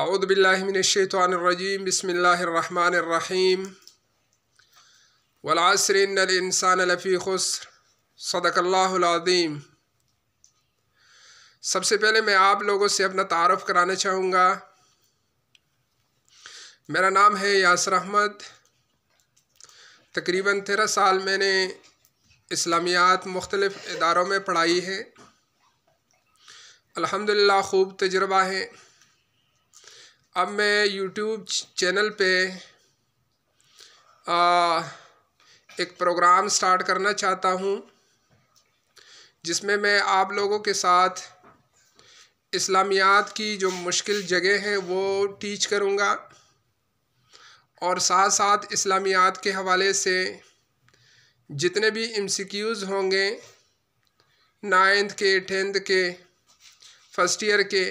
अऊदबिल्लिनशैतरजीम बसमीम वलासरिनसान लफ़ी खुसर सदकल्लाज़ीम सबसे पहले मैं आप लोगों से अपना तारफ़ कराना चाहूँगा मेरा नाम है यासर अहमद तकरीबन तेरह साल मैंने इस्लामियात मुख्तलिफ़ इदारों में पढ़ाई है अल्हम्दुलिल्लाह खूब तजर्बा है अब मैं यूट्यूब चैनल पे आ, एक प्रोग्राम स्टार्ट करना चाहता हूँ जिसमें मैं आप लोगों के साथ इस्लामियात की जो मुश्किल जगह है वो टीच करूँगा और साथ साथ इस्लामियात के हवाले से जितने भी एम होंगे नाइन्थ के टेंथ के फर्स्ट ईयर के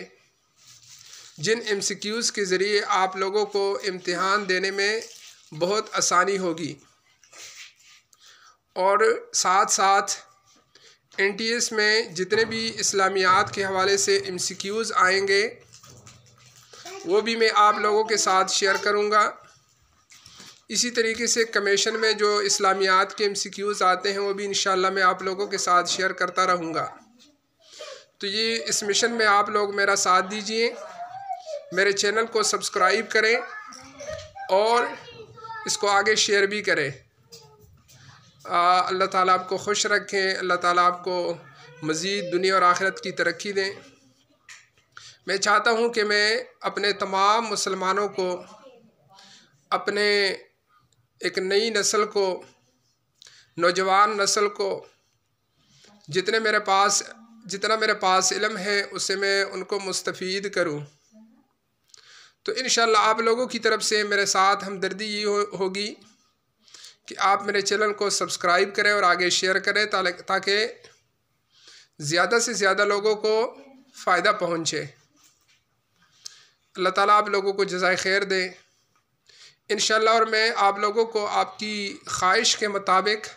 जिन एम के ज़रिए आप लोगों को इम्तहान देने में बहुत आसानी होगी और साथ साथ एन में जितने भी इस्लामियात के हवाले से एम आएंगे वो भी मैं आप लोगों के साथ शेयर करूँगा इसी तरीके से कमीशन में जो इस्लामियात के एम आते हैं वो भी इन मैं आप लोगों के साथ शेयर करता रहूँगा तो ये इस मिशन में आप लोग मेरा साथ दीजिए मेरे चैनल को सब्सक्राइब करें और इसको आगे शेयर भी करें अल्लाह ताला आपको खुश रखें अल्लाह ताला आपको मज़ीद दुनिया और आखिरत की तरक्की दें मैं चाहता हूं कि मैं अपने तमाम मुसलमानों को अपने एक नई नस्ल को नौजवान नस्ल को जितने मेरे पास जितना मेरे पास इलम है उसे मैं उनको मुस्तफ़ करूँ तो इन आप लोगों की तरफ से मेरे साथ हमदर्दी ये हो, होगी कि आप मेरे चैनल को सब्सक्राइब करें और आगे शेयर करें ताकि ज़्यादा से ज़्यादा लोगों को फ़ायदा पहुँचे अल्लाह ताला आप लोगों को जजाय खैर दे इन और मैं आप लोगों को आपकी ख्वाहिश के मुताबिक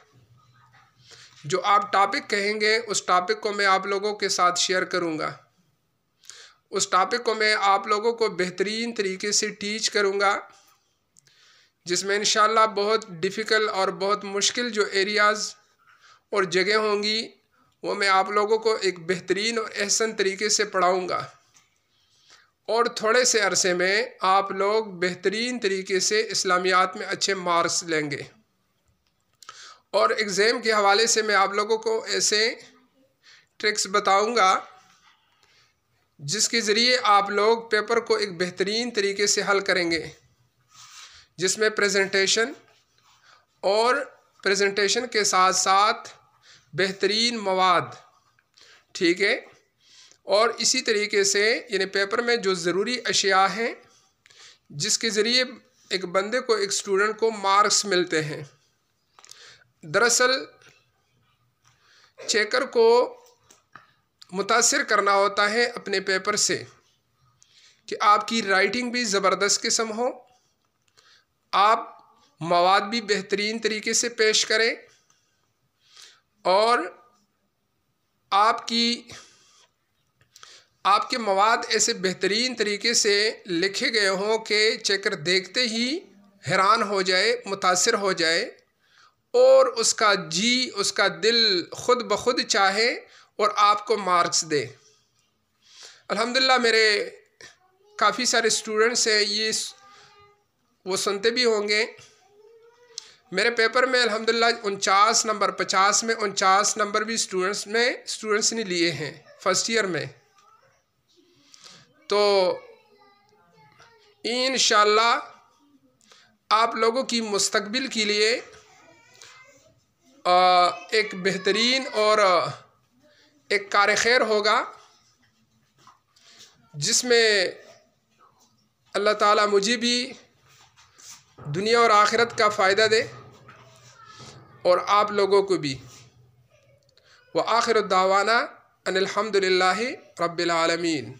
जो आप टॉपिक कहेंगे उस टॉपिक को मैं आप लोगों के साथ शेयर करूँगा उस टॉपिक को मैं आप लोगों को बेहतरीन तरीके से टीच करूँगा जिसमें इन बहुत डिफ़िकल्ट और बहुत मुश्किल जो एरियाज़ और जगह होंगी वो मैं आप लोगों को एक बेहतरीन और एहसन तरीके से पढ़ाऊँगा और थोड़े से अरसे में आप लोग बेहतरीन तरीके से इस्लामियात में अच्छे मार्क्स लेंगे और एग्ज़ाम के हवाले से मैं आप लोगों को ऐसे ट्रिक्स बताऊँगा जिसके ज़रिए आप लोग पेपर को एक बेहतरीन तरीके से हल करेंगे जिसमें प्रेजेंटेशन और प्रेजेंटेशन के साथ साथ बेहतरीन मवाद ठीक है और इसी तरीके से यानी पेपर में जो ज़रूरी अशिया हैं जिसके ज़रिए एक बंदे को एक स्टूडेंट को मार्क्स मिलते हैं दरअसल चेकर को मुतासर करना होता है अपने पेपर से कि आपकी राइटिंग भी ज़बरदस्त किस्म हो आप मवाद भी बेहतरीन तरीके से पेश करें और आपकी आपके मवाद ऐसे बेहतरीन तरीके से लिखे गए हों कि चेकर देखते ही हैरान हो जाए मुतासर हो जाए और उसका जी उसका दिल खुद ब खुद चाहे और आपको मार्क्स दे अल्हम्दुलिल्लाह मेरे काफ़ी सारे स्टूडेंट्स हैं ये वो सुनते भी होंगे मेरे पेपर में अल्हम्दुलिल्लाह उनचास नंबर पचास में उनचास नंबर भी स्टूडेंट्स में स्टूडेंट्स ने लिए हैं फर्स्ट ईयर में तो इन आप लोगों की मुस्तबिल के लिए एक बेहतरीन और एक कार खैर होगा जिसमें अल्लाह ताला मुझे भी दुनिया और आखिरत का फ़ायदा दे और आप लोगों को भी वह आखिर दावाना अनिलहमदिल्ला रबालमीन